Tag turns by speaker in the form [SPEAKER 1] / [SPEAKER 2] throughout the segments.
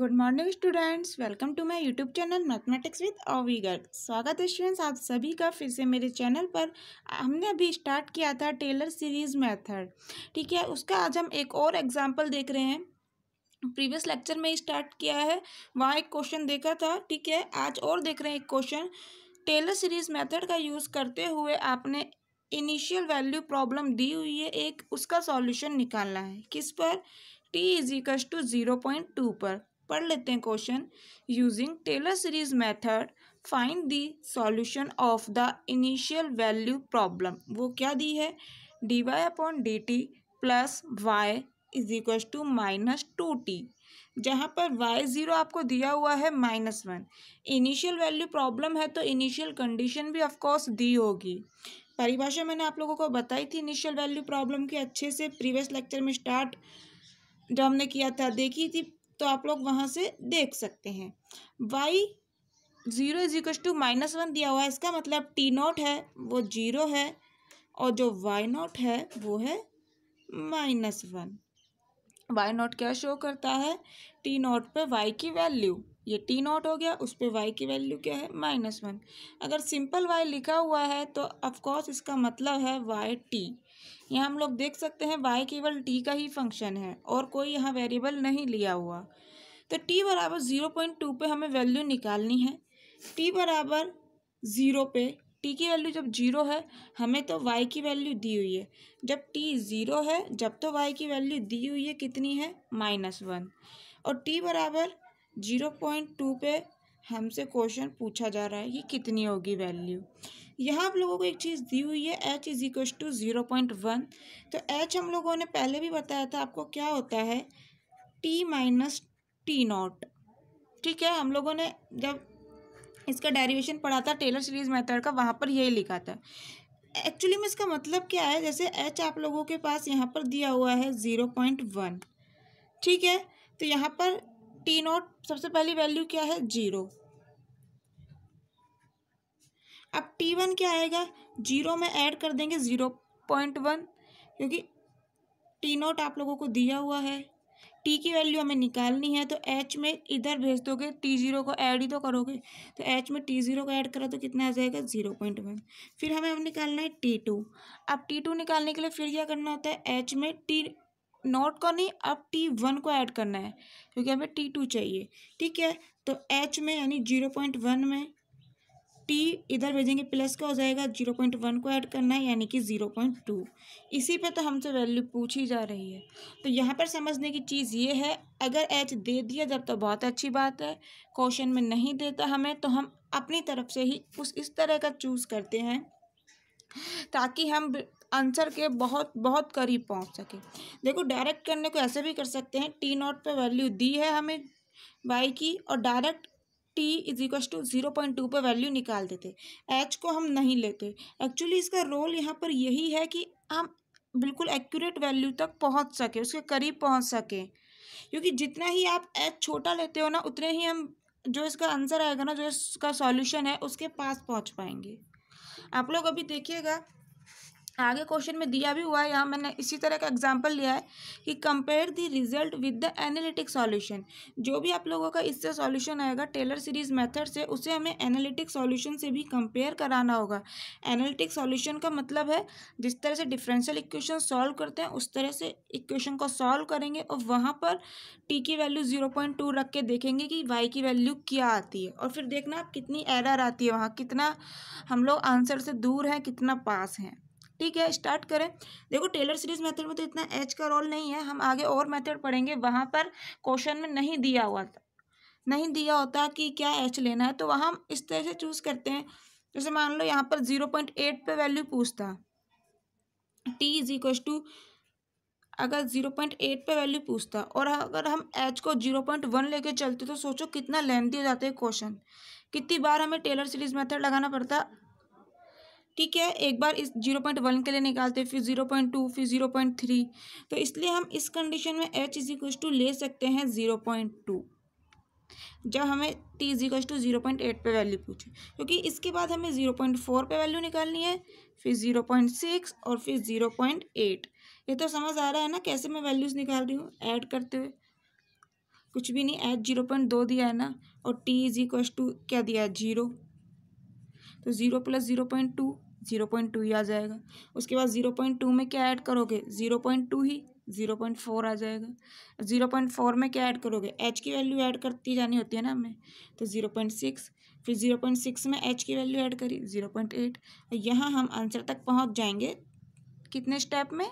[SPEAKER 1] good morning students welcome to my YouTube channel mathematics with अवीगर स्वागत है students आप सभी का फिर से मेरे चैनल पर हमने अभी स्टार्ट किया था टेलर सीरीज मेथड ठीक है उसका आज हम एक और एग्जांपल देख रहे हैं प्रीवियस लेक्चर में स्टार्ट किया है वहाँ एक क्वेश्चन देखा था ठीक है आज और देख रहे हैं एक क्वेश्चन टेलर सीरीज मैथड का यूज़ करते हुए आपने इनिशियल वैल्यू प्रॉब्लम दी हुई है एक उसका सॉल्यूशन निकालना है किस पर T is equals two zero point two पर पढ़ लेते हैं question using Taylor series method find the solution of the initial value problem वो क्या दी है D Y upon D T plus Y is equal to minus two T जहाँ पर वाई ज़ीरो आपको दिया हुआ है minus one initial value problem है तो इनिशियल कंडीशन भी ऑफकोर्स दी होगी परिभाषा मैंने आप लोगों को बताई थी इनिशियल वैल्यू प्रॉब्लम की अच्छे से प्रीवियस लेक्चर में स्टार्ट जो हमने किया था देखी थी तो आप लोग वहाँ से देख सकते हैं Y zero equal to minus one दिया हुआ है इसका मतलब टी नॉट है वो जीरो है और जो वाई नॉट है वो है माइनस वन वाई नॉट क्या शो करता है टी नॉट पे वाई की वैल्यू ये टी नॉट हो गया उस पर वाई की वैल्यू क्या है माइनस वन अगर सिंपल वाई लिखा हुआ है तो ऑफकोर्स इसका मतलब है वाई टी यहाँ हम लोग देख सकते हैं वाई केवल टी का ही फंक्शन है और कोई यहाँ वेरिएबल नहीं लिया हुआ तो टी बराबर ज़ीरो पॉइंट टू पर हमें वैल्यू निकालनी है टी बराबर ज़ीरो पे टी की वैल्यू जब जीरो है हमें तो वाई की वैल्यू दी हुई है जब टी ज़ीरो है जब तो वाई की वैल्यू दी हुई है कितनी है माइनस वन और टी बराबर ज़ीरो पॉइंट टू पे हमसे क्वेश्चन पूछा जा रहा है कि कितनी होगी वैल्यू यहाँ आप लोगों को एक चीज़ दी हुई है H is equal to zero point one तो एच हम लोगों ने पहले भी बताया था आपको क्या होता है टी माइनस टी नॉट ठीक है हम लोगों ने जब इसका डेरिवेशन पढ़ा था टेलर सीरीज मेथड का वहाँ पर यही लिखा था एक्चुअली में इसका मतलब क्या है जैसे एच आप लोगों के पास यहाँ पर दिया हुआ है ज़ीरो पॉइंट वन ठीक है तो यहाँ पर टी नॉट सबसे पहली वैल्यू क्या है जीरो अब टी वन क्या आएगा जीरो में ऐड कर देंगे ज़ीरो पॉइंट वन क्योंकि टी नोट आप लोगों को दिया हुआ है टी की वैल्यू हमें निकालनी है तो एच में इधर भेज दोगे टी जीरो को ऐड ही तो करोगे तो एच में टी जीरो को ऐड करा तो कितना आ जाएगा जीरो पॉइंट वन फिर हमें अब निकालना है टी टू अब टी टू निकालने के लिए फिर क्या करना होता है एच में टी नोट को नहीं अब टी वन को ऐड करना है क्योंकि हमें टी टू चाहिए ठीक है तो एच में यानी जीरो पॉइंट वन में टी इधर भेजेंगे प्लस का हो जाएगा जीरो पॉइंट वन को ऐड करना है यानी कि ज़ीरो पॉइंट टू इसी पे तो हमसे वैल्यू पूछी जा रही है तो यहाँ पर समझने की चीज़ ये है अगर एच दे दिया जब तो बहुत अच्छी बात है क्वेश्चन में नहीं देता हमें तो हम अपनी तरफ से ही उस इस तरह का चूज़ करते हैं ताकि हम आंसर के बहुत बहुत करीब पहुँच सके देखो डायरेक्ट करने को ऐसे भी कर सकते हैं टी नॉट पर वैल्यू दी है हमें बाई की और direct T is equal to zero point two पर वैल्यू निकाल देते एच को हम नहीं लेते एक्चुअली इसका रोल यहाँ पर यही है कि हम बिल्कुल एक्यूरेट वैल्यू तक पहुँच सकें उसके करीब पहुँच सकें क्योंकि जितना ही आप एच छोटा लेते हो ना उतने ही हम जो इसका आंसर आएगा ना जो इसका सॉल्यूशन है उसके पास पहुँच पाएंगे आप लोग अभी देखिएगा आगे क्वेश्चन में दिया भी हुआ है यहाँ मैंने इसी तरह का एग्जाम्पल लिया है कि compare the result with the analytic solution जो भी आप लोगों का इससे सॉल्यूशन आएगा टेलर सीरीज मेथड से उसे हमें एनालिटिक सॉल्यूशन से भी कंपेयर कराना होगा एनालिटिक सॉल्यूशन का मतलब है जिस तरह से डिफरेंशियल इक्वेशन सॉल्व करते हैं उस तरह से इक्वेशन को सॉल्व करेंगे और वहाँ पर टी की वैल्यू जीरो पॉइंट टू रख के देखेंगे कि वाई की वैल्यू क्या आती है और फिर देखना कितनी एरर आती है वहाँ कितना हम लोग आंसर से दूर हैं कितना पास हैं ठीक है स्टार्ट करें देखो टेलर सीरीज मेथड में तो इतना एच का रोल नहीं है हम आगे और मेथड पढ़ेंगे वहाँ पर क्वेश्चन में नहीं दिया हुआ था नहीं दिया होता कि क्या एच लेना है तो वहाँ हम इस तरह से चूज़ करते हैं जैसे मान लो यहाँ पर जीरो पॉइंट एट पर वैल्यू पूछता टी इज इक्व टू अगर जीरो पॉइंट एट पर वैल्यू पूछता और अगर हम एच को जीरो पॉइंट वन लेके चलते तो सोचो कितना लेंथी हो जाता है क्वेश्चन कितनी बार हमें टेलर सीरीज मेथड लगाना पड़ता ठीक है एक बार इस जीरो पॉइंट वन के लिए निकालते फिर जीरो पॉइंट टू फिर जीरो पॉइंट थ्री तो इसलिए हम इस कंडीशन में एच इज इक्व टू ले सकते हैं ज़ीरो पॉइंट टू जब हमें T is equal to zero point eight पर वैल्यू पूछे क्योंकि इसके बाद हमें ज़ीरो पॉइंट फोर पर वैल्यू निकालनी है फिर ज़ीरो पॉइंट सिक्स और फिर ज़ीरो पॉइंट एट ये तो समझ आ रहा है ना कैसे मैं वैल्यूज़ निकाल रही हूँ ऐड करते हुए कुछ भी नहीं एच जीरो पॉइंट दो दिया है ना और टी इज इक्व टू क्या दिया है जीरो तो zero plus zero point two zero point two ही आ जाएगा उसके बाद ज़ीरो पॉइंट टू में क्या ऐड करोगे ज़ीरो पॉइंट टू ही ज़ीरो पॉइंट फोर आ जाएगा ज़ीरो पॉइंट फोर में क्या ऐड करोगे एच की वैल्यू ऐड करती जानी होती है ना हमें तो ज़ीरो पॉइंट सिक्स फिर ज़ीरो पॉइंट सिक्स में एच की वैल्यू ऐड करी ज़ीरो पॉइंट एट यहाँ हम आंसर तक पहुँच जाएंगे कितने स्टेप में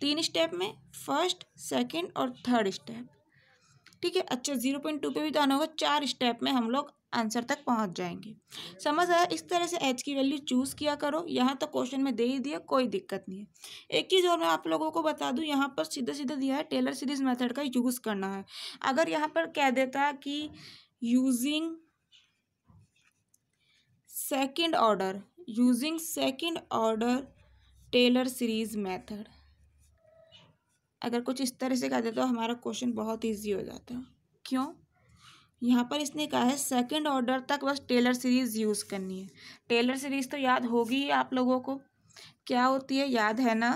[SPEAKER 1] तीन स्टेप में फर्स्ट सेकेंड और थर्ड स्टेप ठीक है अच्छा ज़ीरो पॉइंट टू पर भी तो आना होगा चार स्टेप में हम लोग आंसर तक पहुंच जाएंगे समझ आया इस तरह से एच की वैल्यू चूज़ किया करो यहाँ तो क्वेश्चन में दे ही दिया कोई दिक्कत नहीं है एक चीज़ और मैं आप लोगों को बता दूँ यहाँ पर सीधा सीधा दिया है टेलर सीरीज मेथड का यूज़ करना है अगर यहाँ पर कह देता कि using second order using second order Taylor series method अगर कुछ इस तरह से कह देता तो हमारा क्वेश्चन बहुत ईजी हो जाता क्यों यहाँ पर इसने कहा है सेकंड ऑर्डर तक बस टेलर सीरीज़ यूज़ करनी है टेलर सीरीज़ तो याद होगी आप लोगों को क्या होती है याद है ना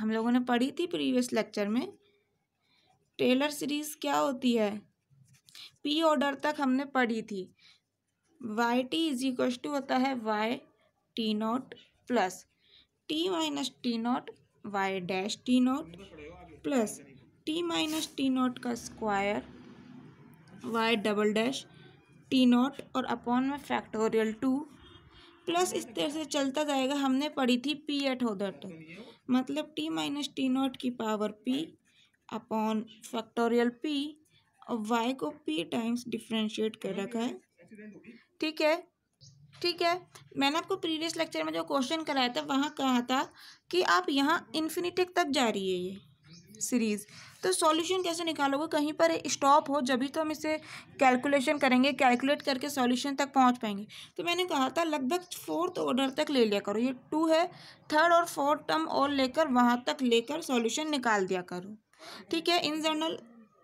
[SPEAKER 1] हम लोगों ने पढ़ी थी प्रीवियस लेक्चर में टेलर सीरीज़ क्या होती है पी ऑर्डर तक हमने पढ़ी थी Y T is equal to होता है Y T not plus T minus T not Y dash T not plus T minus T not का square Y double dash T not और अपॉन में factorial two plus इस तरह से चलता जाएगा हमने पढ़ी थी पी एट होदर मतलब टी माइनस टी नॉट की power P upon factorial P और वाई को पी टाइम्स डिफ्रेंशिएट कर रखा है ठीक है ठीक है मैंने आपको प्रीवियस लेक्चर में जो क्वेश्चन कराया था वहाँ कहा था कि आप यहाँ इन्फिनिटिक तक जा रही है ये सीरीज़ तो सॉल्यूशन कैसे निकालोगे कहीं पर स्टॉप हो जब भी तो हम इसे कैलकुलेशन करेंगे कैलकुलेट करके सॉल्यूशन तक पहुंच पाएंगे तो मैंने कहा था लगभग फोर्थ ऑर्डर तक ले लिया करो ये टू है थर्ड और फोर्थ टर्म और लेकर वहाँ तक लेकर सॉल्यूशन निकाल दिया करो ठीक है इन जनरल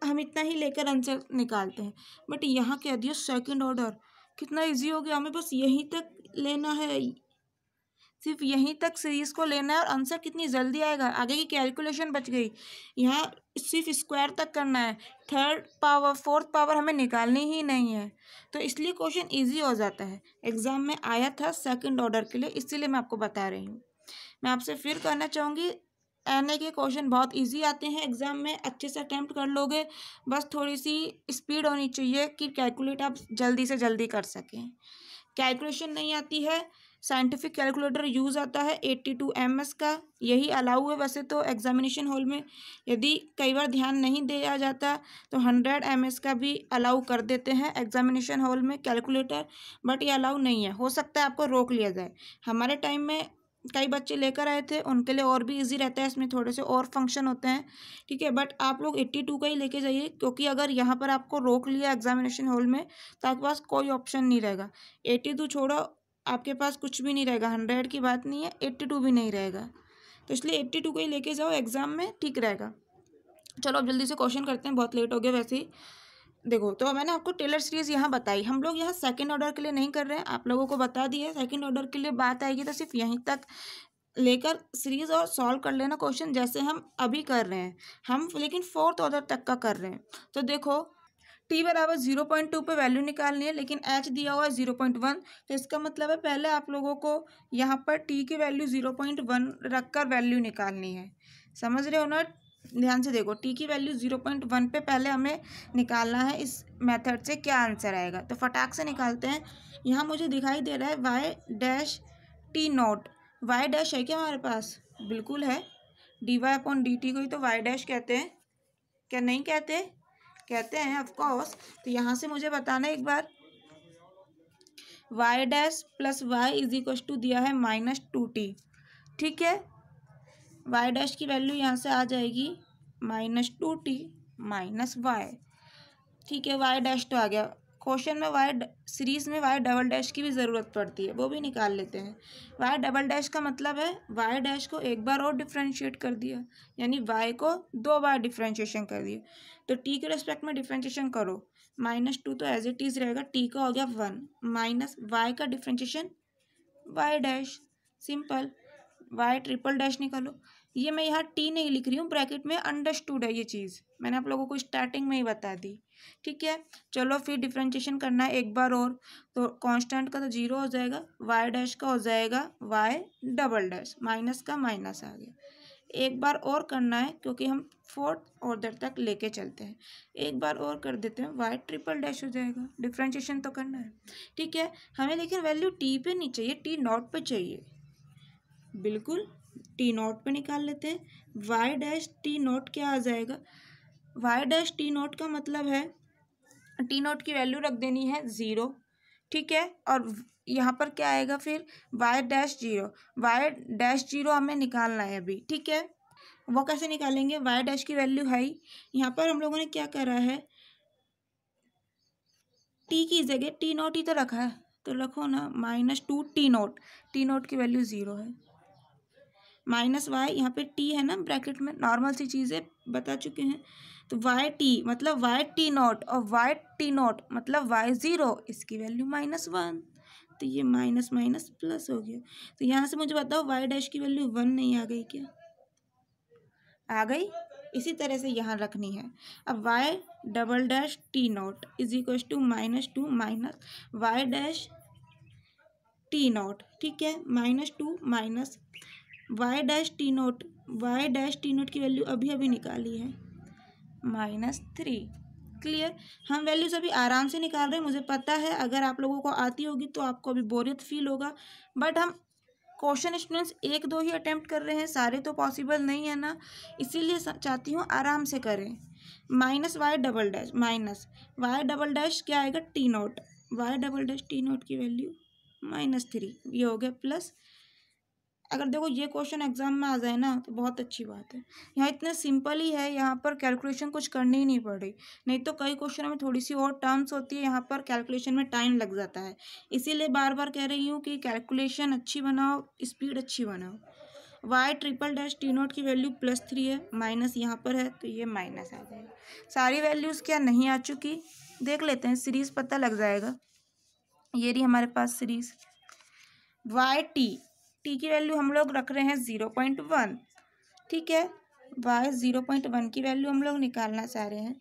[SPEAKER 1] हम इतना ही लेकर आंसर निकालते हैं बट यहाँ कह दिया सेकेंड ऑर्डर कितना ईजी हो गया हमें बस यहीं तक लेना है सिर्फ यहीं तक सीरीज को लेना है और आंसर कितनी जल्दी आएगा आगे की कैलकुलेशन बच गई यहाँ सिर्फ स्क्वायर तक करना है थर्ड पावर फोर्थ पावर हमें निकालनी ही नहीं है तो इसलिए क्वेश्चन इजी हो जाता है एग्ज़ाम में आया था सेकंड ऑर्डर के लिए इसीलिए मैं आपको बता रही हूँ मैं आपसे फिर कहना चाहूँगी एन के क्वेश्चन बहुत ईजी आते हैं एग्ज़ाम में अच्छे से अटैम्प्ट कर लोगे बस थोड़ी सी स्पीड होनी चाहिए कि कैलकुलेट आप जल्दी से जल्दी कर सकें कैलकुलेशन नहीं आती है साइंटिफिक कैलकुलेटर यूज़ आता है एट्टी टू एम एस का यही अलाउ है वैसे तो एग्जामिनेशन हॉल में यदि कई बार ध्यान नहीं दिया जाता तो हंड्रेड एम एस का भी अलाउ कर देते हैं एग्जामिनेशन हॉल में कैलकुलेटर बट ये अलाउ नहीं है हो सकता है आपको रोक लिया जाए हमारे टाइम में कई बच्चे लेकर आए थे उनके लिए और भी इजी रहता है इसमें थोड़े से और फंक्शन होते हैं ठीक है बट आप लोग एट्टी टू का ही लेके जाइए क्योंकि अगर यहाँ पर आपको रोक लिया एग्जामिनेशन हॉल में तो आपके पास कोई ऑप्शन नहीं रहेगा एट्टी टू छोड़ो आपके पास कुछ भी नहीं रहेगा हंड्रेड की बात नहीं है एट्टी टू भी नहीं रहेगा तो इसलिए एट्टी टू को ही लेके जाओ एग्ज़ाम में ठीक रहेगा चलो अब जल्दी से क्वेश्चन करते हैं बहुत लेट हो गया वैसे ही देखो तो मैंने आपको टेलर सीरीज़ यहाँ बताई हम लोग यहाँ सेकेंड ऑर्डर के लिए नहीं कर रहे हैं आप लोगों को बता दिए सेकेंड ऑर्डर के लिए बात आएगी तो सिर्फ यहीं तक लेकर सीरीज़ और सॉल्व कर लेना क्वेश्चन जैसे हम अभी कर रहे हैं हम लेकिन फोर्थ ऑर्डर तक का कर रहे हैं तो देखो टी बराबर जीरो पॉइंट टू पर वैल्यू निकालनी है लेकिन एच दिया हुआ है जीरो पॉइंट वन तो इसका मतलब है पहले आप लोगों को यहाँ पर टी की वैल्यू जीरो पॉइंट वन रख कर वैल्यू निकालनी है समझ रहे हो ना ध्यान से देखो टी की वैल्यू जीरो पॉइंट वन पर पहले हमें निकालना है इस मेथड से क्या आंसर आएगा तो फटाक से निकालते हैं यहाँ मुझे दिखाई दे रहा है Y dash T not Y dash है क्या हमारे पास बिल्कुल है D Y upon D T को ही तो वाई डैश कहते हैं क्या नहीं कहते कहते हैं ऑफकोर्स तो यहाँ से मुझे बताना एक बार Y dash plus Y is equal to दिया है माइनस टू टी ठीक है वाई डैश की वैल्यू यहाँ से आ जाएगी minus two T minus Y ठीक है वाई डैश तो आ गया क्वेश्चन में वाई सीरीज़ में वाई डबल डैश की भी ज़रूरत पड़ती है वो भी निकाल लेते हैं वाई डबल डैश का मतलब है वाई डैश को एक बार और डिफ्रेंशिएट कर दिया यानी वाई को दो बार डिफ्रेंशिएशन कर दिया तो टी के रेस्पेक्ट में डिफ्रेंशिएशन करो माइनस टू तो एज इट इज़ रहेगा टी का हो गया वन माइनस वाई का differentiation Y dash simple Y triple dash निकालो ये मैं यहाँ टी नहीं लिख रही हूँ ब्रैकेट में अंडरस्टूड है ये चीज़ मैंने आप लोगों को स्टार्टिंग में ही बता दी ठीक है चलो फिर डिफ्रेंशिएशन करना है एक बार और तो कांस्टेंट का तो जीरो हो जाएगा वाई डैश का हो जाएगा वाई डबल डैश माइनस का माइनस आ गया एक बार और करना है क्योंकि हम फोर्थ ऑर्डर तक लेके चलते हैं एक बार और कर देते हैं वाई ट्रिपल डैश हो जाएगा डिफ्रेंशिएशन तो करना है ठीक है हमें लेकिन वैल्यू टी पे नहीं चाहिए टी नॉट पे चाहिए बिल्कुल टी नॉट पे निकाल लेते हैं वाई डैश टी नॉट क्या आ जाएगा वाई डैश टी नॉट का मतलब है टी नॉट की वैल्यू रख देनी है ज़ीरो ठीक है और यहाँ पर क्या आएगा फिर Y dash zero Y dash zero हमें निकालना है अभी ठीक है वो कैसे निकालेंगे वाई डैश की वैल्यू हाई यहाँ पर हम लोगों ने क्या करा है टी की जगह टी नोट ही तो रखा है तो रखो ना minus two T note T note की वैल्यू ज़ीरो है माइनस वाई यहाँ पर टी है ना ब्रैकेट में नॉर्मल सी चीज़ें बता चुके हैं तो वाई टी मतलब वाई टी नॉट और वाई टी नॉट मतलब वाई ज़ीरो इसकी वैल्यू माइनस वन तो ये माइनस माइनस प्लस हो गया तो यहाँ से मुझे बताओ वाई डैश की वैल्यू वन नहीं आ गई क्या आ गई इसी तरह से यहाँ रखनी है अब Y double dash T not is equal to minus two minus Y dash T not ठीक है minus two minus Y dash T not Y dash T not की वैल्यू अभी अभी निकाली है माइनस थ्री क्लियर हम वैल्यूज अभी आराम से निकाल रहे हैं मुझे पता है अगर आप लोगों को आती होगी तो आपको अभी बोरियत फील होगा बट हम क्वेश्चन स्टूडेंट्स एक दो ही अटैम्प्ट कर रहे हैं सारे तो पॉसिबल नहीं है ना इसीलिए चाहती हूँ आराम से करें minus Y double dash minus Y double dash क्या आएगा T note Y double dash T note की वैल्यू माइनस थ्री ये हो गया प्लस अगर देखो ये क्वेश्चन एग्जाम में आ जाए ना तो बहुत अच्छी बात है यहाँ इतने सिंपल ही है यहाँ पर कैलकुलेशन कुछ करनी ही नहीं पड़ रही नहीं तो कई क्वेश्चन में थोड़ी सी और टर्म्स होती है यहाँ पर कैलकुलेशन में टाइम लग जाता है इसीलिए बार बार कह रही हूँ कि कैलकुलेशन अच्छी बनाओ स्पीड अच्छी बनाओ Y triple dash T note की वैल्यू प्लस थ्री है माइनस यहाँ पर है तो ये माइनस आ जाएगा सारी वैल्यूज़ क्या नहीं आ चुकी देख लेते हैं सीरीज़ पता लग जाएगा ये रही हमारे पास सीरीज़ वाई टी टी की वैल्यू हम लोग रख रहे हैं ज़ीरो पॉइंट वन ठीक है वाई ज़ीरो पॉइंट वन की वैल्यू हम लोग निकालना चाह रहे हैं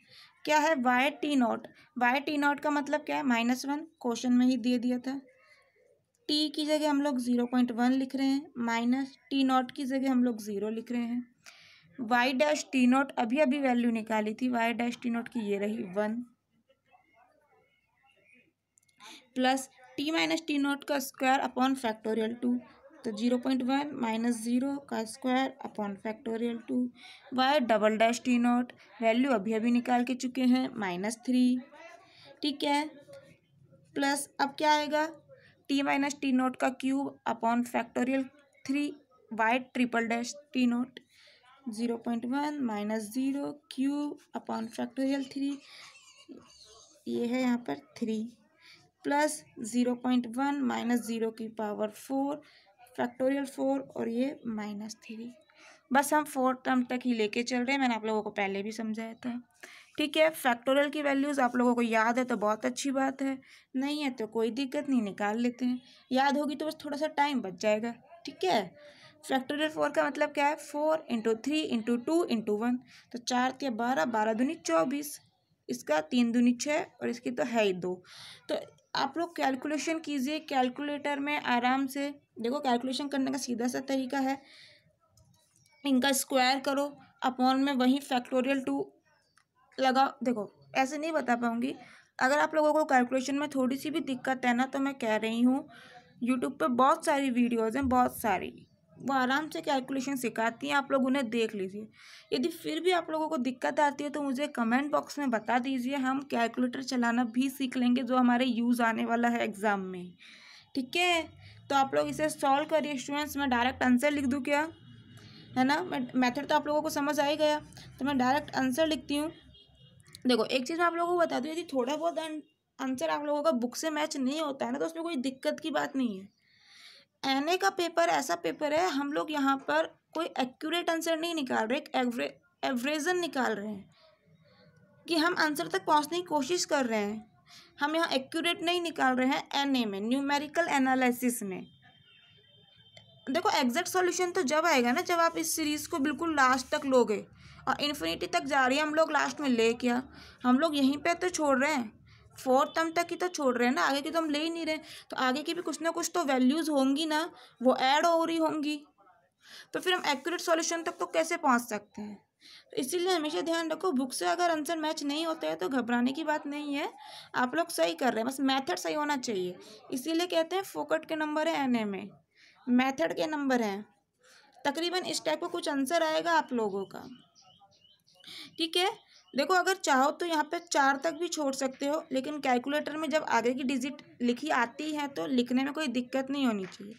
[SPEAKER 1] क्या है Y T not Y T not का मतलब क्या है माइनस वन क्वेश्चन में ही दे दिया था टी की जगह हम लोग ज़ीरो पॉइंट वन लिख रहे हैं माइनस टी नॉट की जगह हम लोग ज़ीरो लिख रहे हैं वाई डैश टी नॉट अभी अभी वैल्यू निकाली थी वाई डैश टी नॉट की ये रही one plus T minus T not का स्क्वायर अपॉन फैक्टोरियल टू तो zero point one minus zero का square upon factorial two Y double dash T not value अभी अभी निकाल के चुके हैं माइनस थ्री ठीक है प्लस अब क्या आएगा टी माइनस टी नॉट का cube upon factorial three Y triple dash T not zero point one minus zero cube upon factorial three ये है यहाँ पर three plus zero point one minus zero की पावर फोर फैक्टोरियल फोर और ये minus three बस हम four term तक ही लेके चल रहे हैं मैंने आप लोगों को पहले भी समझाया था ठीक है फैक्टोरियल की वैल्यूज़ आप लोगों को याद है तो बहुत अच्छी बात है नहीं है तो कोई दिक्कत नहीं निकाल लेते हैं याद होगी तो बस थोड़ा सा टाइम बच जाएगा ठीक है फैक्टोरियल फोर का मतलब क्या है four into three into two into one तो चार के बारह बारह दूनी चौबीस इसका तीन दूनी छः और इसकी तो है ही दो तो आप लोग कैलकुलेशन कीजिए कैलकुलेटर में आराम से देखो कैलकुलेशन करने का सीधा सा तरीका है इनका स्क्वायर करो अपॉन में वहीं फैक्टोरियल टू लगाओ देखो ऐसे नहीं बता पाऊँगी अगर आप लोगों को कैलकुलेशन में थोड़ी सी भी दिक्कत है ना तो मैं कह रही हूँ यूट्यूब पर बहुत सारी वीडियोज़ हैं बहुत सारी वो आराम से कैलकुलेशन सिखाती हैं आप लोग उन्हें देख लीजिए यदि फिर भी आप लोगों को दिक्कत आती है तो मुझे कमेंट बॉक्स में बता दीजिए हम कैलकुलेटर चलाना भी सीख लेंगे जो हमारे यूज़ आने वाला है एग्ज़ाम में ठीक है तो आप लोग इसे सॉल्व करिए स्टूडेंट्स मैं डायरेक्ट आंसर लिख दूँ क्या है ना मैथड तो आप लोगों को समझ आ ही गया तो मैं डायरेक्ट आंसर लिखती हूँ देखो एक चीज़ मैं आप लोगों को बता दूँ यदि थोड़ा बहुत आंसर आप लोगों का बुक से मैच नहीं होता है ना तो उसमें कोई दिक्कत की बात नहीं है एन ए का पेपर ऐसा पेपर है हम लोग यहाँ पर कोई एक्यूरेट आंसर नहीं निकाल रहे एक एवरे एवरेजन निकाल रहे हैं कि हम आंसर तक पहुँचने की कोशिश कर रहे हैं हम यहाँ एक्यूरेट नहीं निकाल रहे हैं एन ए में न्यूमेरिकल एनालिसिस में देखो एग्जैक्ट सॉल्यूशन तो जब आएगा ना जब आप इस सीरीज़ को बिल्कुल लास्ट तक लोगे और इन्फिनिटी तक जा रही है हम लोग लास्ट में ले क्या हम लोग यहीं पे तो छोड़ रहे हैं फोर्थ टर्म तक ही तो छोड़ रहे हैं ना आगे की तो हम ले ही नहीं रहे तो आगे की भी कुछ ना कुछ तो वैल्यूज़ होंगी ना वो ऐड हो रही होंगी तो फिर हम एक्यूरेट सॉल्यूशन तक तो कैसे पहुंच सकते हैं तो इसीलिए हमेशा ध्यान रखो बुक से अगर आंसर मैच नहीं होता है तो घबराने की बात नहीं है आप लोग सही कर रहे हैं बस मैथड सही होना चाहिए इसीलिए कहते हैं फोकट के नंबर है एन में मैथड के नंबर हैं तकरीबन इस टाइप का कुछ आंसर आएगा आप लोगों का ठीक है देखो अगर चाहो तो यहाँ पे चार तक भी छोड़ सकते हो लेकिन कैलकुलेटर में जब आगे की डिजिट लिखी आती है तो लिखने में कोई दिक्कत नहीं होनी चाहिए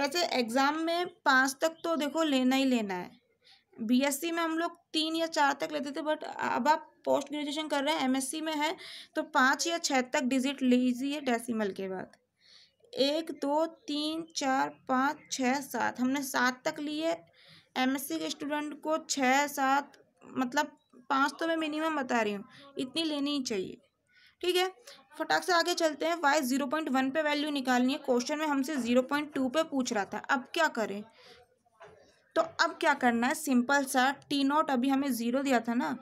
[SPEAKER 1] वैसे एग्ज़ाम में पाँच तक तो देखो लेना ही लेना है बीएससी में हम लोग तीन या चार तक लेते थे बट अब आप पोस्ट ग्रेजुएशन कर रहे हैं एमएससी में है तो पाँच या छः तक डिजिट लीजिए डेसिमल के बाद एक दो तीन चार पाँच छः सात हमने सात तक लिए एमएससी के स्टूडेंट को छः सात मतलब पाँच तो मैं मिनिमम बता रही हूँ इतनी लेनी ही चाहिए ठीक है फटाक से आगे चलते हैं वाई जीरो पॉइंट वन पे वैल्यू निकालनी है क्वेश्चन में हमसे जीरो पॉइंट टू पर पूछ रहा था अब क्या करें तो अब क्या करना है सिंपल सा टी नोट अभी हमें ज़ीरो दिया था ना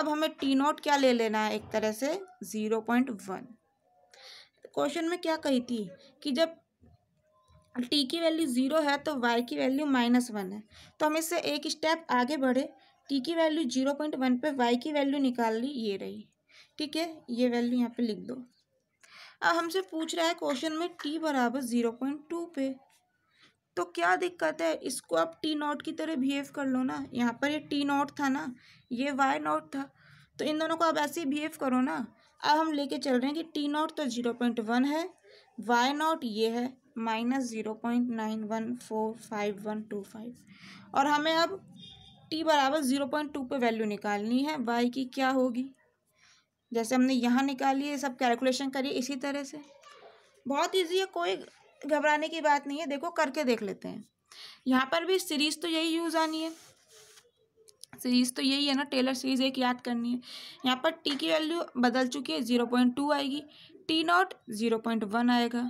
[SPEAKER 1] अब हमें टी नोट क्या ले लेना है एक तरह से ज़ीरो पॉइंट वन क्वेश्चन में क्या कही थी कि जब टी की वैल्यू ज़ीरो है तो वाई की वैल्यू माइनस वन है तो हम इससे एक स्टेप आगे बढ़े टी की वैल्यू जीरो पॉइंट वन पर वाई की वैल्यू निकाल ली ये रही ठीक है ये वैल्यू यहाँ पे लिख दो अब हमसे पूछ रहा है क्वेश्चन में टी बराबर ज़ीरो पॉइंट टू पे तो क्या दिक्कत है इसको आप टी नॉट की तरह बिहेव कर लो ना यहाँ पर ये टी नॉट था ना ये वाई नॉट था तो इन दोनों को आप ऐसे ही बिहेव करो ना अब हम लेके चल रहे हैं कि टी नॉट तो जीरो पॉइंट वन है वाई नॉट ये है minus zero point nine one four five one two five और हमें अब टी बराबर ज़ीरो पॉइंट टू पर वैल्यू निकालनी है वाई की क्या होगी जैसे हमने यहाँ निकाली है सब कैलकुलेशन करिए इसी तरह से बहुत ईजी है कोई घबराने की बात नहीं है देखो करके देख लेते हैं यहाँ पर भी सीरीज़ तो यही यूज़ आनी है सीरीज़ तो यही है ना टेलर सीरीज़ एक याद करनी है यहाँ पर टी की वैल्यू बदल चुकी है ज़ीरो पॉइंट टू आएगी T not zero point one आएगा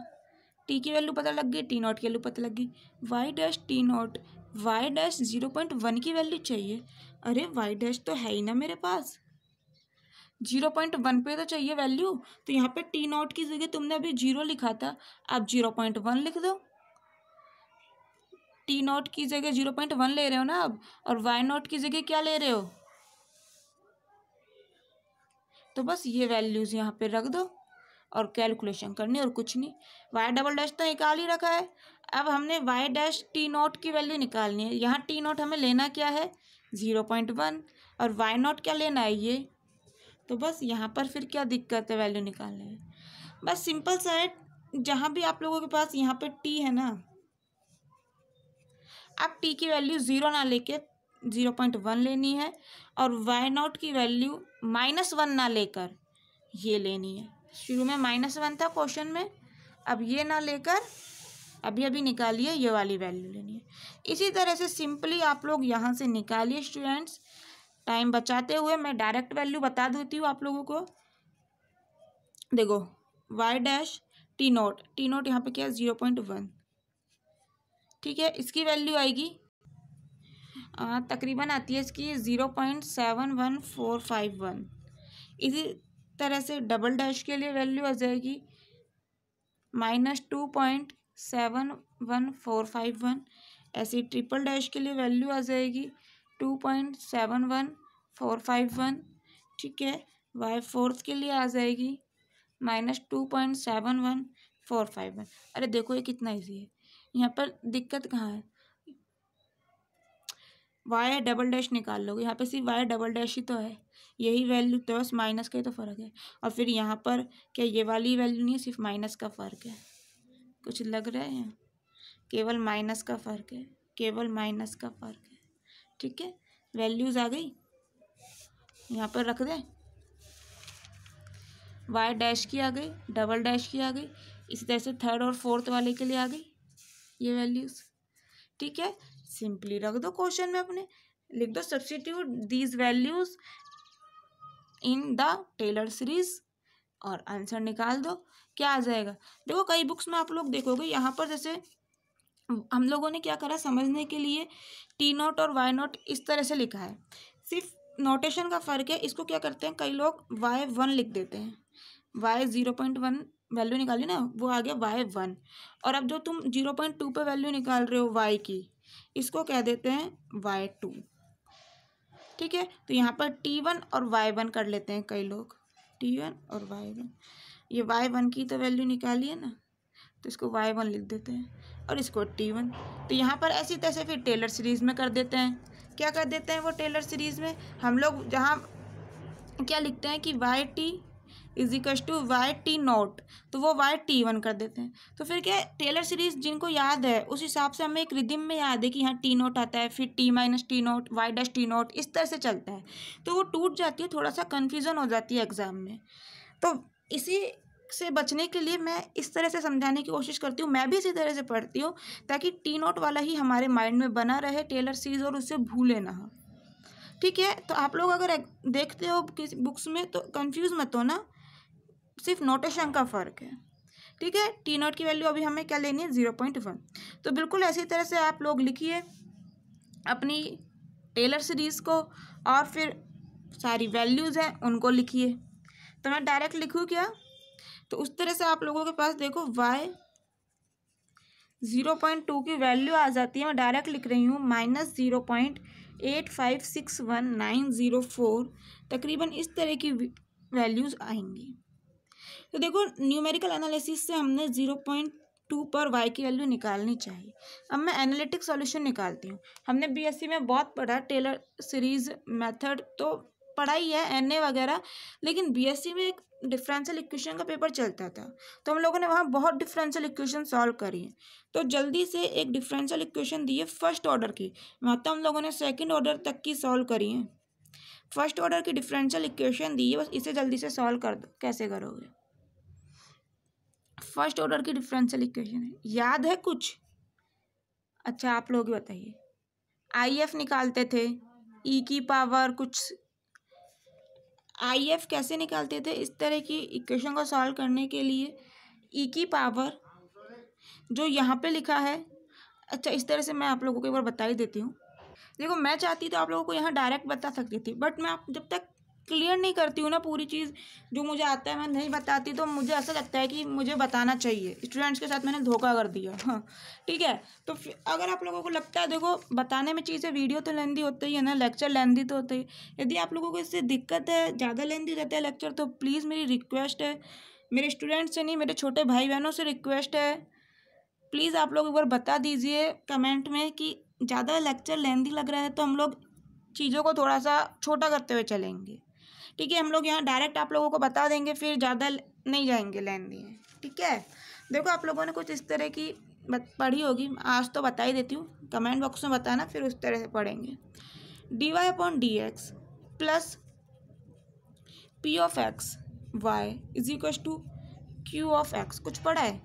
[SPEAKER 1] टी की वैल्यू पता लग गई टी नॉट की वैल्यू पता लग गई Y dash T not Y dash zero point one की वैल्यू चाहिए अरे वाई डैश तो है ही ना मेरे पास जीरो पॉइंट वन पे तो चाहिए वैल्यू तो यहाँ पे टी नॉट की जगह तुमने अभी जीरो लिखा था आप जीरो पॉइंट वन लिख दो टी नॉट की जगह जीरो पॉइंट वन ले रहे हो ना अब और वाई नॉट की जगह क्या ले रहे हो तो बस ये वैल्यूज़ यहाँ पे रख दो और कैलकुलेशन करनी और कुछ नहीं वाई डबल डैश तो निकाल ही रखा है अब हमने y डैश टी नोट की वैल्यू निकालनी है यहाँ टी नोट हमें लेना क्या है ज़ीरो पॉइंट वन और y नोट क्या लेना है ये तो बस यहाँ पर फिर क्या दिक्कत है वैल्यू निकालने में बस सिंपल सा है जहाँ भी आप लोगों के पास यहाँ पे टी है ना आप टी की वैल्यू ज़ीरो ना लेके ज़ीरो पॉइंट वन लेनी है और वाई नोट की वैल्यू माइनस वन ना लेकर ये लेनी है शुरू में माइनस वन था क्वेश्चन में अब ये ना लेकर अभी अभी निकालिए ये वाली वैल्यू लेनी है इसी तरह से सिंपली आप लोग यहाँ से निकालिए स्टूडेंट्स टाइम बचाते हुए मैं डायरेक्ट वैल्यू बता देती हूँ आप लोगों को देखो Y dash T note T naught यहाँ पे क्या है ज़ीरो पॉइंट वन ठीक है इसकी वैल्यू आएगी आ, तकरीबन आती है इसकी zero point seven one four five one इसी तरह से डबल डैश के लिए वैल्यू आ जाएगी minus two point seven one four five one ऐसे ट्रिपल डैश के लिए वैल्यू आ जाएगी two point seven one four five one ठीक है वाई फोर्थ के लिए आ जाएगी minus two point seven one four five one अरे देखो ये कितना इजी है यहाँ पर दिक्कत कहाँ है वाई डबल डैश निकाल लोगे यहाँ पे सिर्फ वाई डबल डैश ही तो है यही वैल्यू तो बस माइनस का ही तो फ़र्क है और फिर यहाँ पर क्या ये वाली वैल्यू नहीं है सिर्फ माइनस का फ़र्क है कुछ लग रहे हैं केवल माइनस का फ़र्क है केवल माइनस का फ़र्क है ठीक है वैल्यूज़ आ गई यहाँ पर रख दें वाई डैश की आ गई डबल डैश की आ गई इसी तरह से थर्ड और फोर्थ वाले के लिए आ गई ये वैल्यूज़ ठीक है सिंपली रख दो क्वेश्चन में अपने लिख दो substitute these values in the Taylor series और आंसर निकाल दो क्या आ जाएगा देखो कई बुक्स में आप लोग देखोगे यहाँ पर जैसे हम लोगों ने क्या करा समझने के लिए टी नोट और वाई नोट इस तरह से लिखा है सिर्फ नोटेशन का फ़र्क है इसको क्या करते हैं कई लोग वाई वन लिख देते हैं Y zero point one value निकाली ना वो आ गया वाई वन और अब जो तुम जीरो पॉइंट टू पर वैल्यू निकाल रहे हो वाई की इसको कह देते हैं वाई टू ठीक है तो यहाँ पर टी वन और वाई वन कर लेते हैं कई लोग टी वन और वाई वन ये वाई वन की तो वैल्यू निकालिए ना तो इसको वाई वन लिख देते हैं और इसको टी वन तो यहाँ पर ऐसी तैसे फिर टेलर सीरीज़ में कर देते हैं क्या कर देते हैं वो टेलर सीरीज़ में हम लोग जहाँ क्या लिखते हैं कि Y T is to Y T naught तो वो वाई टी वन कर देते हैं तो फिर क्या टेलर सीरीज जिनको याद है उस हिसाब से हमें एक रिदिम में याद है कि यहाँ टी नोट आता है फिर T minus T note Y dash T naught इस तरह से चलता है तो वो टूट जाती है थोड़ा सा कन्फ्यूज़न हो जाती है एग्ज़ाम में तो इसी से बचने के लिए मैं इस तरह से समझाने की कोशिश करती हूँ मैं भी इसी तरह से पढ़ती हूँ ताकि टी नोट वाला ही हमारे माइंड में बना रहे टेलर सीज और उसे भूले ना ठीक है तो आप लोग अगर देखते हो किसी बुक्स में तो कंफ्यूज मत हो ना सिर्फ नोटेशन का फ़र्क है ठीक है टी नोट की वैल्यू अभी हमें क्या लेनी है ज़ीरो पॉइंट वन तो बिल्कुल ऐसी तरह से आप लोग लिखिए अपनी टेलर सीरीज़ को और फिर सारी वैल्यूज़ हैं उनको लिखिए तो मैं डायरेक्ट लिखूँ क्या तो उस तरह से आप लोगों के पास देखो वाई ज़ीरो पॉइंट टू की वैल्यू आ जाती है मैं डायरेक्ट लिख रही हूँ minus zero point eight five six one nine zero four तकरीबन इस तरह की वैल्यूज़ आएंगी तो देखो न्यूमेरिकल एनालिसिस से हमने ज़ीरो पॉइंट टू पर वाई की वैल्यू निकालनी चाहिए अब मैं एनालिटिक सॉल्यूशन निकालती हूँ हमने बीएससी में बहुत पढ़ा टेलर सीरीज़ मेथड तो पढ़ाई है एन ए वगैरह लेकिन बी एस सी में एक डिफरेंशियल इक्वेशन का पेपर चलता था तो हम लोगों ने वहाँ बहुत डिफरेंशियल इक्वेशन सॉल्व करी है तो जल्दी से एक डिफरेंशियल इक्वेशन दी है फर्स्ट ऑर्डर की वहाँ तो हम लोगों ने सेकेंड ऑर्डर तक की सॉल्व करी है फर्स्ट ऑर्डर की डिफरेंशियल इक्वेशन दी है बस इसे जल्दी से सॉल्व कर दो कैसे करोगे फर्स्ट ऑर्डर की डिफरेंशियल इक्वेशन है याद है कुछ अच्छा आप लोग बताइए आई एफ निकालते थे ई e की पावर कुछ आई एफ कैसे निकालते थे इस तरह की इक्वेशन को सॉल्व करने के लिए ई e की पावर जो यहाँ पे लिखा है अच्छा इस तरह से मैं आप लोगों को एक बार बता ही देती हूँ देखो मैं चाहती तो आप लोगों को यहाँ डायरेक्ट बता सकती थी बट मैं आप जब तक क्लियर नहीं करती हूँ ना पूरी चीज़ जो मुझे आता है मैं नहीं बताती तो मुझे ऐसा लगता है कि मुझे बताना चाहिए स्टूडेंट्स के साथ मैंने धोखा कर दिया हाँ ठीक है तो अगर आप लोगों को लगता है देखो बताने में चीज़ें वीडियो तो लेंदी होती ही है ना लेक्चर लेंदी तो होते यदि आप लोगों को इससे दिक्कत है ज़्यादा लेंदी रहता है लेक्चर तो प्लीज़ मेरी रिक्वेस्ट है मेरे स्टूडेंट्स से नहीं मेरे छोटे भाई बहनों से रिक्वेस्ट है प्लीज़ आप लोग एक बार बता दीजिए कमेंट में कि ज़्यादा लेक्चर लेंदी लग रहा है तो हम लोग चीज़ों को थोड़ा सा छोटा करते हुए चलेंगे ठीक है हम लोग यहाँ डायरेक्ट आप लोगों को बता देंगे फिर ज़्यादा नहीं जाएंगे लाइन दिए ठीक है देखो आप लोगों ने कुछ इस तरह की पढ़ी होगी आज तो बता ही देती हूँ कमेंट बॉक्स में बताना फिर उस तरह से पढ़ेंगे D Y upon D X plus P of X Y is equal to Q of X कुछ पढ़ा है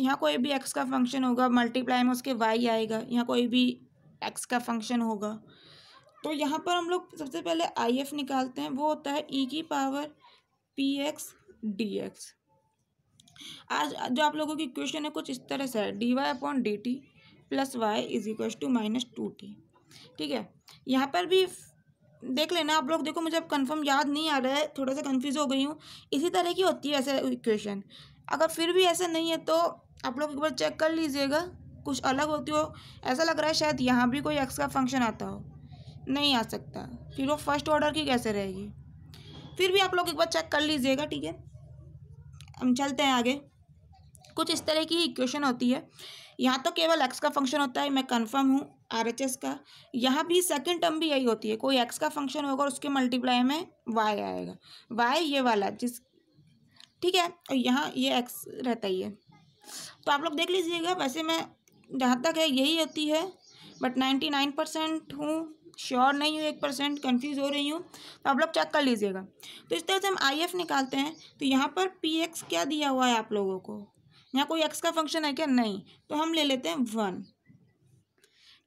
[SPEAKER 1] यहाँ कोई भी एक्स का फंक्शन होगा मल्टीप्लाई में उसके वाई आएगा यहाँ कोई भी एक्स का फंक्शन होगा तो यहाँ पर हम लोग सबसे पहले आई एफ निकालते हैं वो होता है ई e की power P X D X आज जो आप लोगों की क्वेश्चन है कुछ इस तरह से है D Y upon D T plus Y is equal to minus two T ठीक है यहाँ पर भी देख लेना आप लोग देखो मुझे अब कन्फर्म याद नहीं आ रहा है थोड़ा सा कन्फ्यूज हो गई हूँ इसी तरह की होती है ऐसे इक्वेशन अगर फिर भी ऐसा नहीं है तो आप लोग एक बार चेक कर लीजिएगा कुछ अलग होती हो ऐसा लग रहा है शायद यहाँ भी कोई एक्स का फंक्शन आता हो नहीं आ सकता फिर वो फर्स्ट ऑर्डर की कैसे रहेगी फिर भी आप लोग एक बार चेक कर लीजिएगा ठीक है हम चलते हैं आगे कुछ इस तरह की इक्वेशन होती है यहाँ तो केवल एक्स का फंक्शन होता है मैं कंफर्म हूँ आर एच एस का यहाँ भी सेकंड टर्म भी यही होती है कोई एक्स का फंक्शन होगा और उसके मल्टीप्लाई में वाई आएगा वाई ये वाला जिस ठीक है और यहाँ ये एक्स रहता ही है तो आप लोग देख लीजिएगा वैसे मैं जहाँ तक है यही होती है बट नाइन्टी नाइन परसेंट हूँ श्योर नहीं हूँ एक परसेंट कन्फ्यूज़ हो रही हूँ तो आप लोग चेक कर लीजिएगा तो इस तरह से हम आई एफ निकालते हैं तो यहाँ पर पी एक्स क्या दिया हुआ है आप लोगों को यहाँ कोई एक्स का फंक्शन है क्या नहीं तो हम ले लेते हैं वन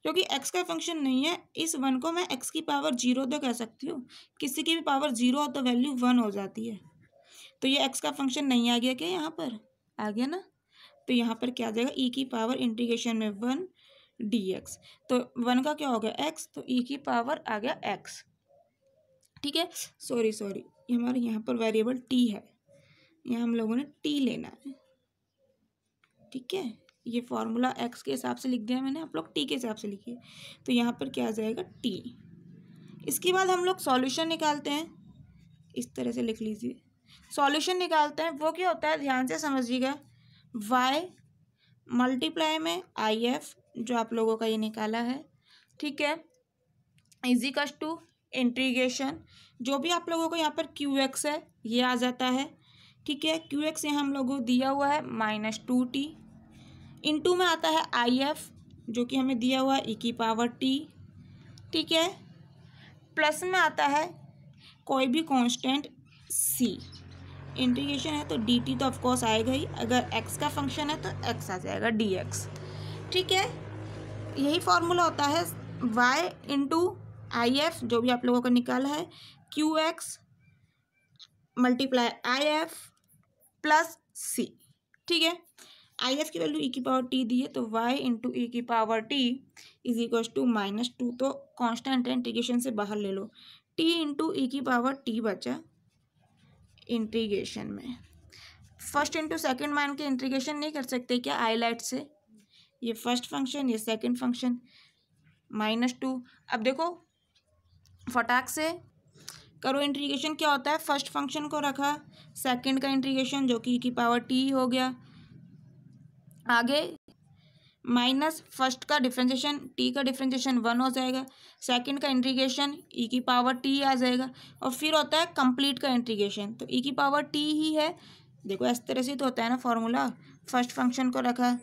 [SPEAKER 1] क्योंकि एक्स का फंक्शन नहीं है इस वन को मैं एक्स की पावर जीरो तो कह सकती हूँ किसी की भी पावर जीरो हो तो वैल्यू वन हो जाती है तो ये एक्स का फंक्शन नहीं आ गया क्या यहाँ पर आ गया ना तो यहाँ पर क्या आ जाएगा ई e की पावर इंटीग्रेशन में वन डी एक्स तो वन का क्या हो गया एक्स तो ई e की पावर आ गया एक्स ठीक है सॉरी सॉरी हमारे यहाँ पर वेरिएबल टी है यहाँ हम लोगों ने टी लेना है ठीक है ये फॉर्मूला एक्स के हिसाब से लिख दिया मैंने आप लोग टी के हिसाब से लिखिए तो यहाँ पर क्या आ जाएगा टी इसके बाद हम लोग सॉल्यूशन निकालते हैं इस तरह से लिख लीजिए सॉल्यूशन निकालते हैं वो क्या होता है ध्यान से समझिएगा वाई मल्टीप्लाई में आई एफ जो आप लोगों का ये निकाला है ठीक है इजी कस टू इंट्रीगेशन जो भी आप लोगों को यहाँ पर क्यू एक्स है ये आ जाता है ठीक है क्यू एक्स यहाँ हम लोगों को दिया हुआ है माइनस टू टी इंटू में आता है आई एफ जो कि हमें दिया हुआ है ई e की पावर टी ठीक है प्लस में आता है कोई भी कांस्टेंट सी इंटीग्रेशन है तो डी टी तो ऑफकोर्स आएगा ही अगर एक्स का फंक्शन है तो एक्स आ जाएगा डी एक्स ठीक है यही फॉर्मूला होता है वाई इंटू आई एफ जो भी आप लोगों को निकाला है Q X multiply I F plus C ठीक है आई एफ की वैल्यू ई e की पावर टी दी है तो वाई इंटू ई की power T is equal to minus two तो कॉन्स्टेंट है इंटीग्रेशन से बाहर ले लो टी इंटू ई की पावर टी बचा इंटीग्रेशन में फर्स्ट इंटू सेकेंड मान के इंटीग्रेशन नहीं कर सकते क्या आई लाइट से ये फर्स्ट फंक्शन ये सेकंड फंक्शन माइनस टू अब देखो फटाक से करो इंट्रीगेशन क्या होता है फर्स्ट फंक्शन को रखा सेकंड का इंट्रीगेशन जो कि e की पावर टी हो गया आगे माइनस फर्स्ट का डिफ्रेंसिएशन टी का डिफ्रेंसिएशन वन हो जाएगा सेकंड का इंट्रीगेशन ई e की पावर टी आ जाएगा और फिर होता है कंप्लीट का इंट्रीगेशन तो ई e की पावर टी ही है देखो इस तरह से तो होता है ना फॉर्मूला फर्स्ट फंक्शन को रखा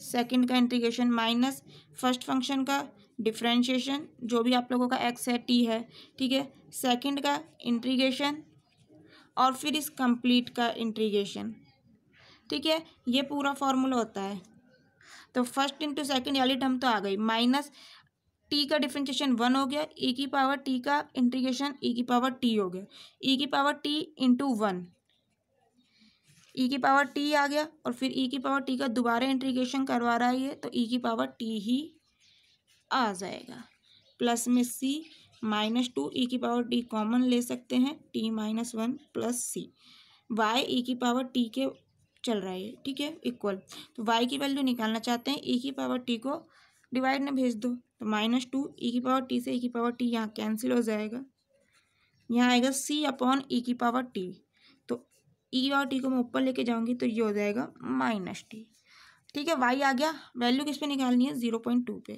[SPEAKER 1] सेकंड का इंटीग्रेशन माइनस फर्स्ट फंक्शन का डिफ्रेंशिएशन जो भी आप लोगों का एक्स है टी है ठीक है सेकंड का इंटीग्रेशन और फिर इस कंप्लीट का इंटीग्रेशन ठीक है ये पूरा फॉर्मूला होता है तो फर्स्ट इंटू सेकेंड वाली टर्म तो आ गई माइनस टी का डिफ्रेंशिएशन वन हो गया ई e की पावर टी का इंटीग्रेशन ई e की पावर टी हो गया ई e की power T into one E e की पावर टी आ गया और फिर ई e की पावर टी का दोबारा इंट्रीगेशन करवा रहा है ये तो ई e की पावर टी ही आ जाएगा प्लस में सी माइनस टू ई की पावर टी कॉमन ले सकते हैं T minus one plus C Y E की पावर टी के चल रहा है ठीक है इक्वल तो वाई की वैल्यू निकालना चाहते हैं ई e की पावर टी को डिवाइड में भेज दो तो माइनस टू ई की पावर टी से ई e की पावर टी यहाँ कैंसिल हो जाएगा यहाँ आएगा सी अपॉन ई की पावर टी ई e और टी को मैं ऊपर लेके जाऊंगी तो ये हो जाएगा माइनस टी ठीक है वाई आ गया वैल्यू किस पे निकालनी है ज़ीरो पॉइंट टू पे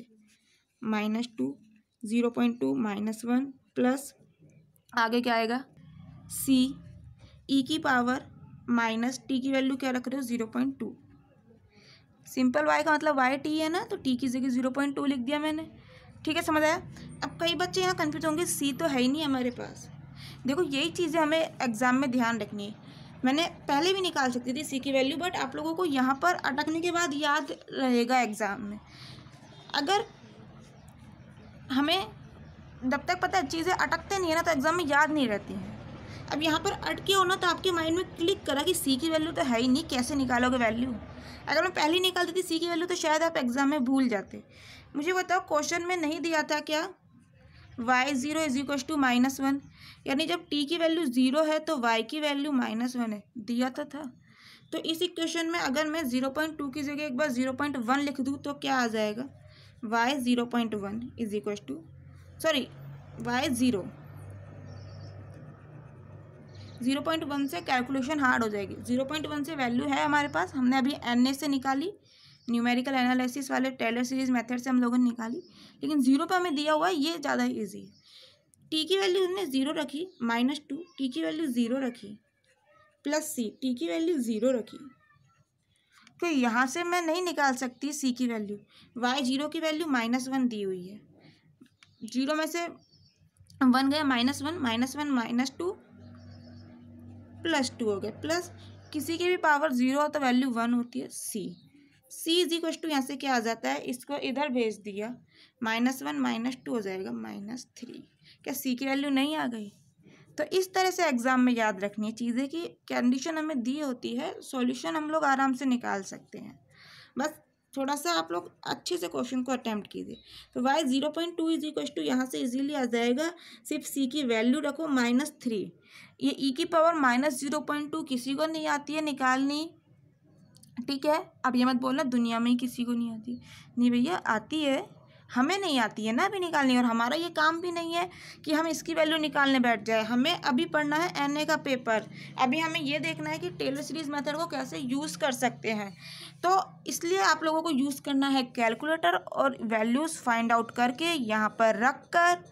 [SPEAKER 1] minus two zero point two minus one plus आगे क्या आएगा सी ई e की पावर माइनस टी की वैल्यू क्या रख रहे हो zero point two simple Y का मतलब वाई टी है ना तो टी की जगह ज़ीरो पॉइंट टू लिख दिया मैंने ठीक है समझ आया अब कई बच्चे यहाँ कन्फ्यूज होंगे सी तो है ही नहीं हमारे पास देखो यही चीज़ें हमें एग्ज़ाम में ध्यान रखनी है मैंने पहले भी निकाल सकती थी सी की वैल्यू बट आप लोगों को यहाँ पर अटकने के बाद याद रहेगा एग्ज़ाम में अगर हमें जब तक पता चीज़ें अटकते नहीं है ना तो एग्ज़ाम में याद नहीं रहती हैं अब यहाँ पर अटके हो ना तो आपके माइंड में क्लिक करा कि सी की वैल्यू तो है ही नहीं कैसे निकालोगे वैल्यू अगर मैं पहले निकाल देती सी की वैल्यू तो शायद आप एग्ज़ाम में भूल जाते मुझे बताओ क्वेश्चन में नहीं दिया था क्या Y zero is equal to minus one यानी जब टी की वैल्यू ज़ीरो है तो वाई की वैल्यू माइनस वन है दिया तो था तो इस इक्वेशन में अगर मैं ज़ीरो पॉइंट टू की जगह एक बार ज़ीरो पॉइंट वन लिख दूँ तो क्या आ जाएगा Y zero point one is equal to sorry Y zero zero point one से कैलकुलेशन हार्ड हो जाएगी ज़ीरो पॉइंट वन से वैल्यू है हमारे पास हमने अभी एन ए से निकाली न्यूमेरिकल एनालिसिस वाले टेलर सीरीज मेथड से हम लोगों ने निकाली लेकिन जीरो पे हमें दिया हुआ है ये ज़्यादा ईजी है टी की वैल्यू हमने ज़ीरो रखी माइनस टू टी की वैल्यू ज़ीरो रखी प्लस सी टी की वैल्यू ज़ीरो रखी तो यहाँ से मैं नहीं निकाल सकती सी की वैल्यू वाई जीरो की वैल्यू माइनस वन दी हुई है जीरो में से वन गया minus one minus one minus two plus two हो गया प्लस किसी की भी पावर ज़ीरो हो तो वैल्यू वन होती है C c is equal to यहाँ से क्या आ जाता है इसको इधर भेज दिया माइनस वन माइनस टू हो जाएगा माइनस थ्री क्या c की वैल्यू नहीं आ गई तो इस तरह से एग्ज़ाम में याद रखनी है चीज़ें कि कंडीशन हमें दी होती है सॉल्यूशन हम लोग आराम से निकाल सकते हैं बस थोड़ा सा आप लोग अच्छे से क्वेश्चन को अटैम्प्ट कीजिए तो Y zero point two is equal to यहाँ से इजीली आ जाएगा सिर्फ सी की वैल्यू रखो माइनस थ्री ये ई e की power minus zero point two किसी को नहीं आती है निकालनी ठीक है अब ये मत बोलना दुनिया में ही किसी को नहीं आती नहीं भैया आती है हमें नहीं आती है ना अभी निकालनी और हमारा ये काम भी नहीं है कि हम इसकी वैल्यू निकालने बैठ जाए हमें अभी पढ़ना है एन ए का पेपर अभी हमें ये देखना है कि टेलर सीरीज मेथड को कैसे यूज़ कर सकते हैं तो इसलिए आप लोगों को यूज़ करना है कैलकुलेटर और वैल्यूज़ फाइंड आउट करके यहाँ पर रख कर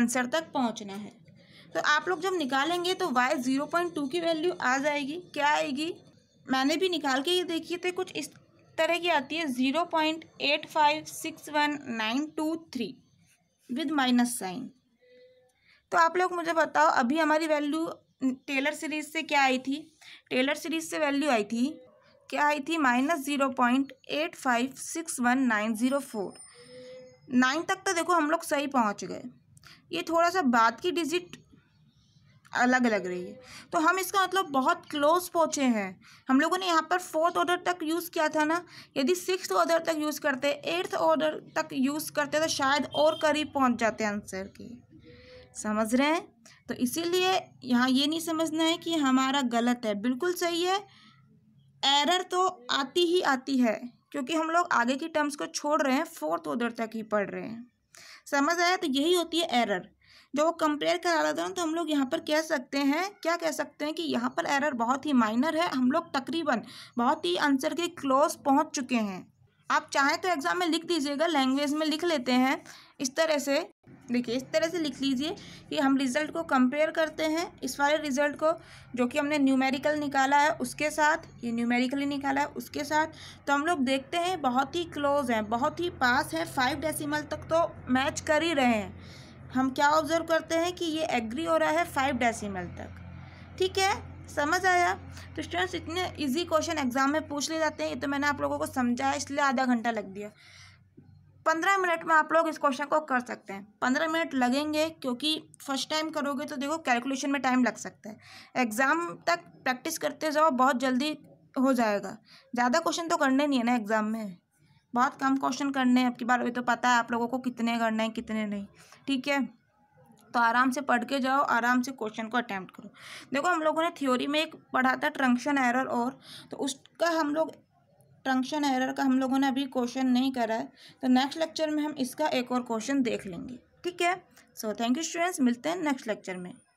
[SPEAKER 1] आंसर तक पहुँचना है तो आप लोग जब निकालेंगे तो वाई ज़ीरो पॉइंट टू की वैल्यू आ जाएगी क्या आएगी मैंने भी निकाल के ये देखिए थे तो कुछ इस तरह की आती है zero point eight five six one nine two three with minus sign तो आप लोग मुझे बताओ अभी हमारी वैल्यू टेलर सीरीज से क्या आई थी टेलर सीरीज से वैल्यू आई थी क्या आई थी minus zero point eight five six one nine zero four nine तक तो देखो हम लोग सही पहुंच गए ये थोड़ा सा बाद की डिजिट अलग लग रही है तो हम इसका मतलब बहुत क्लोज पहुँचे हैं हम लोगों ने यहाँ पर फोर्थ ऑर्डर तक यूज़ किया था ना यदि सिक्स ऑर्डर तक यूज़ करते एट्थ ऑर्डर तक यूज़ करते तो शायद और करीब पहुँच जाते आंसर के समझ रहे हैं तो इसीलिए यहाँ ये नहीं समझना है कि हमारा गलत है बिल्कुल सही है एरर तो आती ही आती है क्योंकि हम लोग आगे की टर्म्स को छोड़ रहे हैं फोर्थ ऑर्डर तक ही पढ़ रहे हैं समझ आया तो यही होती है एरर जब तो वो कंपेयर करा रहे थे ना तो हम लोग यहाँ पर कह सकते हैं क्या कह सकते हैं कि यहाँ पर एरर बहुत ही माइनर है हम लोग तकरीबन बहुत ही आंसर के क्लोज पहुँच चुके हैं आप चाहें तो एग्ज़ाम में लिख दीजिएगा लैंग्वेज में लिख लेते हैं इस तरह से देखिए इस तरह से लिख लीजिए कि हम रिज़ल्ट को कंपेयर करते हैं इस वाले रिज़ल्ट को जो कि हमने न्यूमेरिकल निकाला है उसके साथ ये न्यूमेरिकली निकाला है उसके साथ तो हम लोग देखते हैं बहुत ही क्लोज हैं बहुत ही पास हैं फाइव डेसिमल तक तो मैच कर ही रहे हैं हम क्या ऑब्ज़र्व करते हैं कि ये एग्री हो रहा है फाइव डेसिमल तक ठीक है समझ आया तो स्टूडेंट्स इतने इजी क्वेश्चन एग्जाम में पूछ ले जाते हैं ये तो मैंने आप लोगों को समझाया इसलिए आधा घंटा लग दिया पंद्रह मिनट में आप लोग इस क्वेश्चन को कर सकते हैं पंद्रह मिनट लगेंगे क्योंकि फर्स्ट टाइम करोगे तो देखो कैलकुलेशन में टाइम लग सकता है एग्ज़ाम तक प्रैक्टिस करते जाओ बहुत जल्दी हो जाएगा ज़्यादा क्वेश्चन तो करने नहीं है ना एग्ज़ाम में बहुत कम क्वेश्चन करने हैं आपकी बार अभी तो पता है आप लोगों को कितने करने हैं कितने नहीं ठीक है तो आराम से पढ़ के जाओ आराम से क्वेश्चन को अटैम्प्ट करो देखो हम लोगों ने थ्योरी में एक पढ़ा था ट्रंक्शन एरर और तो उसका हम लोग ट्रंक्शन एरर का हम लोगों ने अभी क्वेश्चन नहीं करा है तो नेक्स्ट लेक्चर में हम इसका एक और क्वेश्चन देख लेंगे ठीक है सो थैंक यू स्टूडेंट्स मिलते हैं नेक्स्ट लेक्चर में